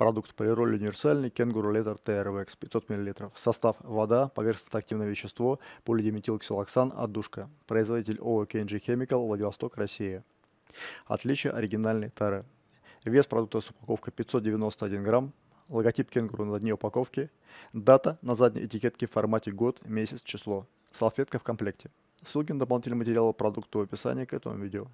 Продукт полироль универсальный Кенгуру Летер ТРВX 500 мл. Состав – вода, поверхностно-активное вещество, полидиметилксилоксан, отдушка. Производитель ООО KNG Chemical, Владивосток, Россия. Отличие оригинальной тары. Вес продукта с упаковкой 591 грамм. Логотип кенгуру на дне упаковки. Дата на задней этикетке в формате год, месяц, число. Салфетка в комплекте. Ссылки на дополнительные материалы продукта в описании к этому видео.